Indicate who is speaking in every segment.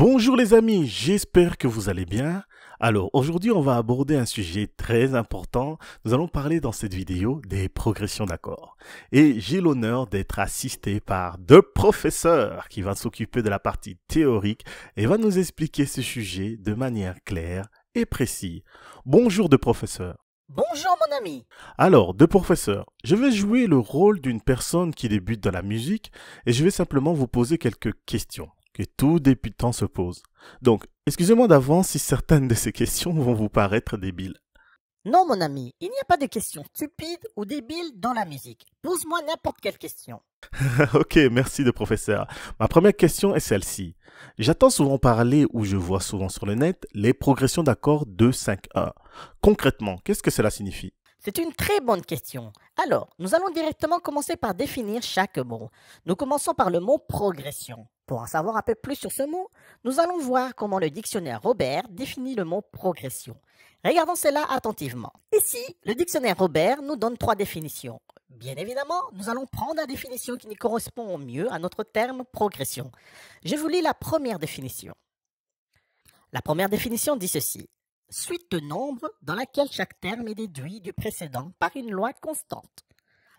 Speaker 1: Bonjour les amis, j'espère que vous allez bien. Alors aujourd'hui on va aborder un sujet très important. Nous allons parler dans cette vidéo des progressions d'accords. Et j'ai l'honneur d'être assisté par deux professeurs qui vont s'occuper de la partie théorique et va nous expliquer ce sujet de manière claire et précise. Bonjour de professeur
Speaker 2: Bonjour mon ami.
Speaker 1: Alors, deux professeurs, je vais jouer le rôle d'une personne qui débute dans la musique et je vais simplement vous poser quelques questions. Et tout débutant se pose. Donc, excusez-moi d'avance si certaines de ces questions vont vous paraître débiles.
Speaker 2: Non, mon ami, il n'y a pas de questions stupides ou débiles dans la musique. Pose-moi n'importe quelle question.
Speaker 1: ok, merci de professeur. Ma première question est celle-ci. J'attends souvent parler ou je vois souvent sur le net les progressions d'accords 2-5-1. Concrètement, qu'est-ce que cela signifie
Speaker 2: c'est une très bonne question. Alors, nous allons directement commencer par définir chaque mot. Nous commençons par le mot progression. Pour en savoir un peu plus sur ce mot, nous allons voir comment le dictionnaire Robert définit le mot progression. Regardons cela attentivement. Ici, le dictionnaire Robert nous donne trois définitions. Bien évidemment, nous allons prendre la définition qui nous correspond au mieux à notre terme progression. Je vous lis la première définition. La première définition dit ceci suite de nombres dans laquelle chaque terme est déduit du précédent par une loi constante.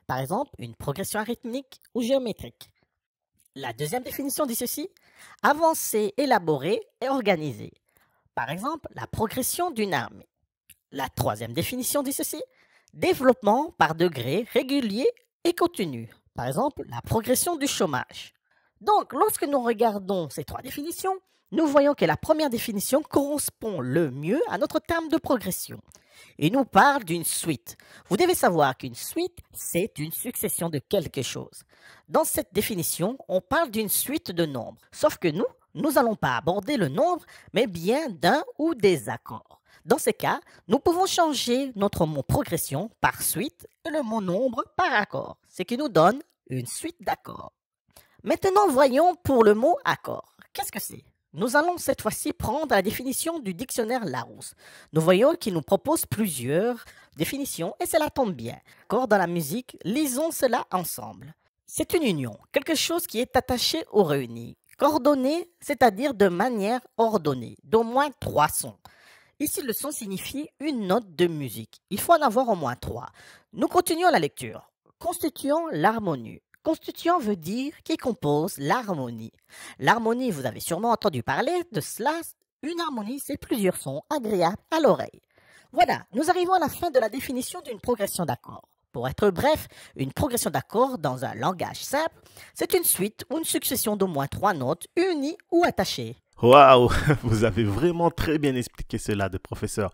Speaker 2: Par exemple, une progression arithmétique ou géométrique. La deuxième définition dit ceci avancer, élaborer et organiser. Par exemple, la progression d'une armée. La troisième définition dit ceci développement par degrés régulier et continu. Par exemple, la progression du chômage. Donc, lorsque nous regardons ces trois définitions, nous voyons que la première définition correspond le mieux à notre terme de progression. Il nous parle d'une suite. Vous devez savoir qu'une suite, c'est une succession de quelque chose. Dans cette définition, on parle d'une suite de nombres, sauf que nous, nous n'allons pas aborder le nombre, mais bien d'un ou des accords. Dans ce cas, nous pouvons changer notre mot progression par suite et le mot nombre par accord, ce qui nous donne une suite d'accords. Maintenant, voyons pour le mot accord. Qu'est-ce que c'est nous allons cette fois-ci prendre la définition du dictionnaire Larousse. Nous voyons qu'il nous propose plusieurs définitions et cela tombe bien. Corps dans la musique, lisons cela ensemble. C'est une union, quelque chose qui est attaché ou réuni, coordonné, c'est-à-dire de manière ordonnée, d'au moins trois sons. Ici, le son signifie une note de musique. Il faut en avoir au moins trois. Nous continuons la lecture. Constituant l'harmonie, Constituant veut dire qui compose l'harmonie. L'harmonie, vous avez sûrement entendu parler de cela. Une harmonie, c'est plusieurs sons agréables à l'oreille. Voilà, nous arrivons à la fin de la définition d'une progression d'accords. Pour être bref, une progression d'accords dans un langage simple, c'est une suite ou une succession d'au moins trois notes unies ou attachées.
Speaker 1: Waouh, vous avez vraiment très bien expliqué cela de professeur.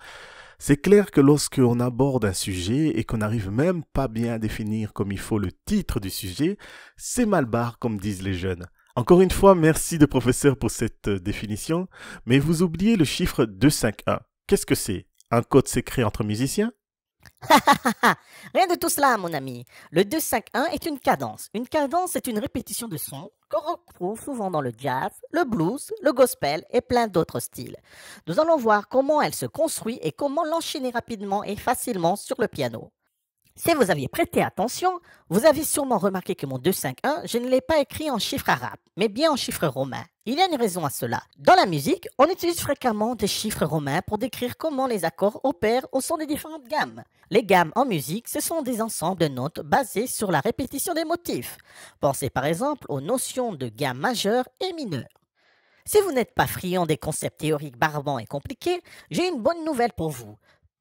Speaker 1: C'est clair que lorsqu'on aborde un sujet et qu'on n'arrive même pas bien à définir comme il faut le titre du sujet, c'est mal barre comme disent les jeunes. Encore une fois, merci de professeur pour cette euh, définition, mais vous oubliez le chiffre 251. Qu'est-ce que c'est Un code secret entre musiciens
Speaker 2: Rien de tout cela, mon ami. Le 251 est une cadence. Une cadence c'est une répétition de sons qu'on retrouve souvent dans le jazz, le blues, le gospel et plein d'autres styles. Nous allons voir comment elle se construit et comment l'enchaîner rapidement et facilement sur le piano. Si vous aviez prêté attention, vous avez sûrement remarqué que mon 2-5-1, je ne l'ai pas écrit en chiffres arabes, mais bien en chiffres romains. Il y a une raison à cela. Dans la musique, on utilise fréquemment des chiffres romains pour décrire comment les accords opèrent au son des différentes gammes. Les gammes en musique, ce sont des ensembles de notes basés sur la répétition des motifs. Pensez par exemple aux notions de gamme majeure et mineure. Si vous n'êtes pas friand des concepts théoriques barbants et compliqués, j'ai une bonne nouvelle pour vous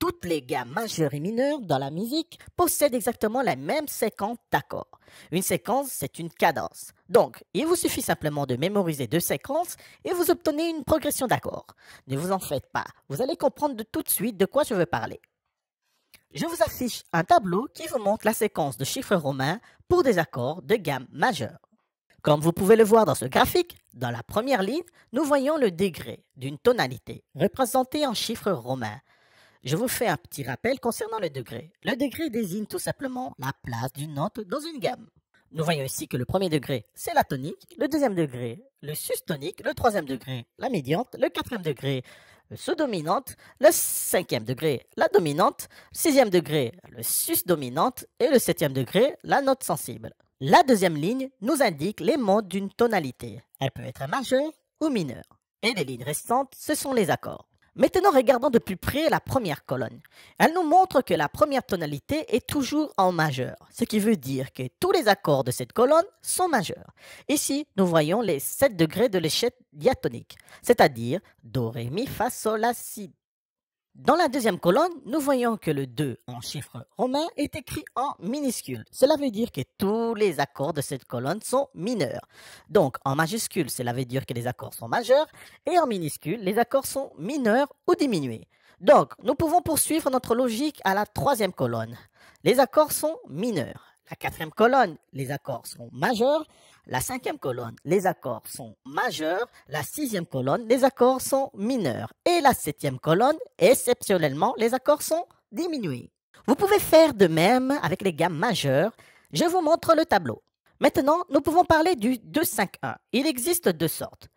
Speaker 2: toutes les gammes majeures et mineures dans la musique possèdent exactement la même séquence d'accords. Une séquence, c'est une cadence. Donc, il vous suffit simplement de mémoriser deux séquences et vous obtenez une progression d'accords. Ne vous en faites pas, vous allez comprendre de tout de suite de quoi je veux parler. Je vous affiche un tableau qui vous montre la séquence de chiffres romains pour des accords de gamme majeure. Comme vous pouvez le voir dans ce graphique, dans la première ligne, nous voyons le degré d'une tonalité, représentée en chiffres romains, je vous fais un petit rappel concernant le degré. Le degré désigne tout simplement la place d'une note dans une gamme. Nous voyons ici que le premier degré, c'est la tonique, le deuxième degré, le tonique, le troisième degré, la médiante, le quatrième degré, le sous-dominante, le cinquième degré, la dominante, le sixième degré, le sus-dominante et le septième degré, la note sensible. La deuxième ligne nous indique les modes d'une tonalité. Elle peut être majeure ou mineure. Et les lignes restantes, ce sont les accords. Maintenant, regardons de plus près la première colonne. Elle nous montre que la première tonalité est toujours en majeur, ce qui veut dire que tous les accords de cette colonne sont majeurs. Ici, nous voyons les 7 degrés de l'échelle diatonique, c'est-à-dire Do, Ré, Mi, Fa, Sol, La, Si, dans la deuxième colonne, nous voyons que le 2 en chiffre romain est écrit en minuscule. Cela veut dire que tous les accords de cette colonne sont mineurs. Donc en majuscule, cela veut dire que les accords sont majeurs et en minuscule, les accords sont mineurs ou diminués. Donc nous pouvons poursuivre notre logique à la troisième colonne. Les accords sont mineurs. La quatrième colonne, les accords sont majeurs la cinquième colonne, les accords sont majeurs. La sixième colonne, les accords sont mineurs. Et la septième colonne, exceptionnellement, les accords sont diminués. Vous pouvez faire de même avec les gammes majeures. Je vous montre le tableau. Maintenant, nous pouvons parler du 2-5-1. Il existe deux sortes,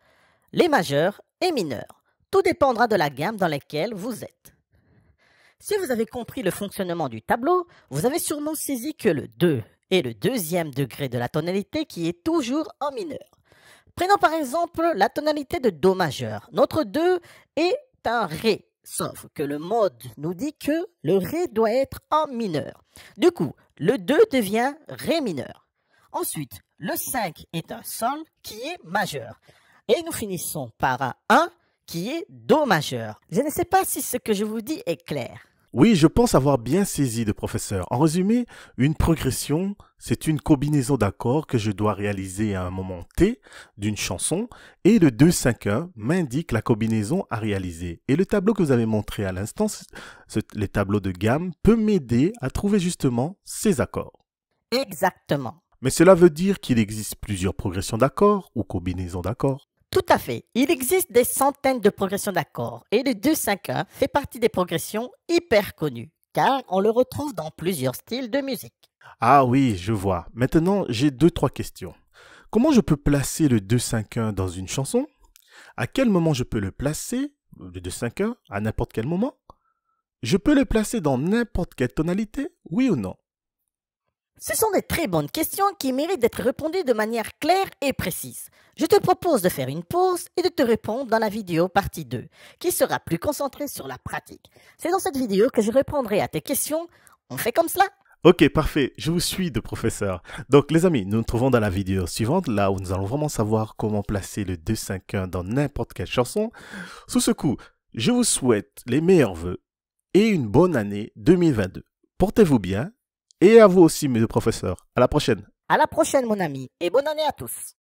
Speaker 2: les majeurs et mineurs. Tout dépendra de la gamme dans laquelle vous êtes. Si vous avez compris le fonctionnement du tableau, vous avez sûrement saisi que le 2 et le deuxième degré de la tonalité qui est toujours en mineur. Prenons par exemple la tonalité de Do majeur. Notre 2 est un Ré, sauf que le mode nous dit que le Ré doit être en mineur. Du coup, le 2 devient Ré mineur. Ensuite, le 5 est un Sol qui est majeur. Et nous finissons par un 1 qui est Do majeur. Je ne sais pas si ce que je vous dis est clair.
Speaker 1: Oui, je pense avoir bien saisi le professeur. En résumé, une progression, c'est une combinaison d'accords que je dois réaliser à un moment T d'une chanson et le 2-5-1 m'indique la combinaison à réaliser. Et le tableau que vous avez montré à l'instant, les tableaux de gamme, peut m'aider à trouver justement ces accords.
Speaker 2: Exactement.
Speaker 1: Mais cela veut dire qu'il existe plusieurs progressions d'accords ou combinaisons d'accords.
Speaker 2: Tout à fait. Il existe des centaines de progressions d'accords et le 2-5-1 fait partie des progressions hyper connues car on le retrouve dans plusieurs styles de musique.
Speaker 1: Ah oui, je vois. Maintenant, j'ai deux trois questions. Comment je peux placer le 2-5-1 dans une chanson À quel moment je peux le placer Le 2-5-1 à n'importe quel moment Je peux le placer dans n'importe quelle tonalité Oui ou non ce sont des très bonnes questions qui méritent d'être
Speaker 2: répondues de manière claire et précise. Je te propose de faire une pause et de te répondre dans la vidéo partie 2, qui sera plus concentrée sur la pratique. C'est dans cette vidéo que je répondrai à tes questions. On fait comme cela
Speaker 1: Ok, parfait, je vous suis de professeur. Donc les amis, nous nous trouvons dans la vidéo suivante, là où nous allons vraiment savoir comment placer le 2-5-1 dans n'importe quelle chanson. Sous ce coup, je vous souhaite les meilleurs voeux et une bonne année 2022. Portez-vous bien et à vous aussi, mes professeurs. À la prochaine. À la prochaine, mon ami. Et bonne année à tous.